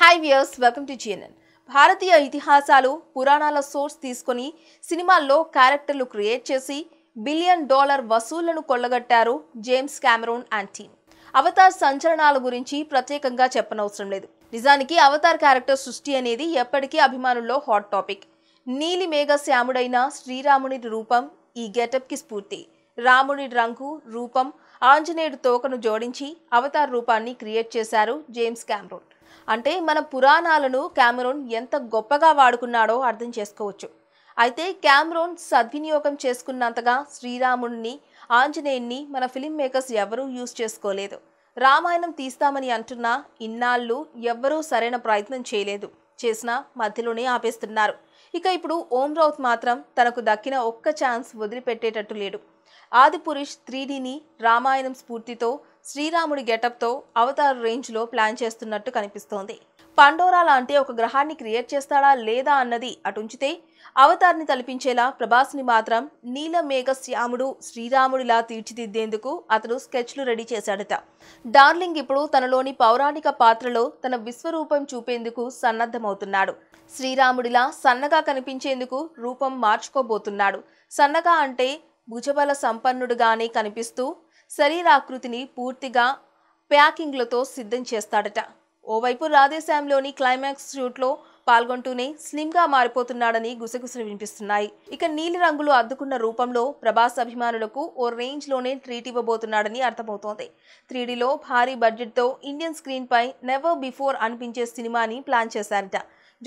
high viewers welcome to GNN భారతీయ ఇతిహాసాలు పురాణాల సోర్స్ తీసుకొని సినిమాల్లో క్యారెక్టర్లు క్రియేట్ చేసి బిలియన్ డాలర్ వసూళ్లను కొల్లగట్టారు James Cameron and team Avatar సంచలనాల గురించి ప్రత్యేకంగా చెప్పనవసరం లేదు నిజానికి అవతార్ క్యారెక్టర్ సృష్టి అనేది ఎప్పటికీ అభిమానుల్లో హాట్ టాపిక్ నీలి మేఘ శ్యాముడైన శ్రీరాముని రూపం ఈ గెటప్కి స్ఫూర్తి రాముడి రంగు రూపం ఆంజనేయుడు తోకను జోడించి అవతార్ రూపాన్ని క్రియేట్ చేశారు జేమ్స్ క్యామ్రోన్ అంటే మన పురాణాలను క్యామరోన్ ఎంత గొప్పగా వాడుకున్నాడో అర్థం చేసుకోవచ్చు అయితే క్యామ్రోన్ సద్వినియోగం చేసుకున్నంతగా శ్రీరాముడిని ఆంజనేయుణ్ణి మన ఫిలిం మేకర్స్ ఎవరూ యూజ్ చేసుకోలేదు రామాయణం తీస్తామని అంటున్నా ఇన్నాళ్ళు ఎవ్వరూ సరైన ప్రయత్నం చేయలేదు చేసినా మధ్యలోనే ఆపేస్తున్నారు ఇక ఇప్పుడు ఓం రౌత్ మాత్రం తనకు దక్కిన ఒక్క ఛాన్స్ వదిలిపెట్టేటట్టు లేడు ఆదిపురుష్ త్రీడీని రామాయణం స్ఫూర్తితో శ్రీరాముడి గెటప్తో అవతార్ రేంజ్లో ప్లాన్ చేస్తున్నట్టు కనిపిస్తోంది పాండోరా లాంటి ఒక గ్రహాన్ని క్రియేట్ చేస్తాడా లేదా అన్నది అటుంచితే అవతార్ని తలపించేలా ప్రభాస్ని మాత్రం నీలమేఘ శ్యాముడు శ్రీరాముడిలా తీర్చిదిద్దేందుకు అతను స్కెచ్లు రెడీ చేశాడట డార్లింగ్ ఇప్పుడు తనలోని పౌరాణిక పాత్రలో తన విశ్వరూపం చూపేందుకు సన్నద్ధమవుతున్నాడు శ్రీరాముడిలా సన్నగా కనిపించేందుకు రూపం మార్చుకోబోతున్నాడు సన్నగా అంటే భుజబల సంపన్నుడుగానే కనిపిస్తూ శరీరాకృతిని పూర్తిగా ప్యాకింగ్లతో సిద్ధం చేస్తాడట ఓవైపు రాధేశాంలోని క్లైమాక్స్ షూట్లో పాల్గొంటూనే స్లిమ్గా మారిపోతున్నాడని గుసగుసలు వినిపిస్తున్నాయి ఇక నీలి రంగులు అద్దుకున్న రూపంలో ప్రభాస్ అభిమానులకు ఓ రేంజ్లోనే ట్రీట్ ఇవ్వబోతున్నాడని అర్థమవుతోంది త్రీడీలో భారీ బడ్జెట్తో ఇండియన్ స్క్రీన్పై నెవర్ బిఫోర్ అనిపించే సినిమాని ప్లాన్ చేశారట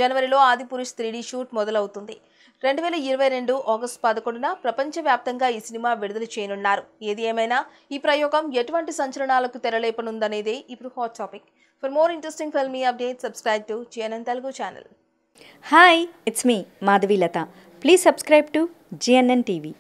జనవరిలో ఆదిపురుష్ త్రీడీ షూట్ మొదలవుతుంది రెండు వేల ఇరవై రెండు ఆగస్టు పదకొండున ప్రపంచవ్యాప్తంగా ఈ సినిమా విడుదల చేయనున్నారు ఏది ఏమైనా ఈ ప్రయోగం ఎటువంటి సంచలనాలకు తెరలేపనుందనేదే ఇప్పుడు hot topic for more interesting filmy update subscribe to GNN Telugu channel hi it's me Madhavi Latha please subscribe to GNN TV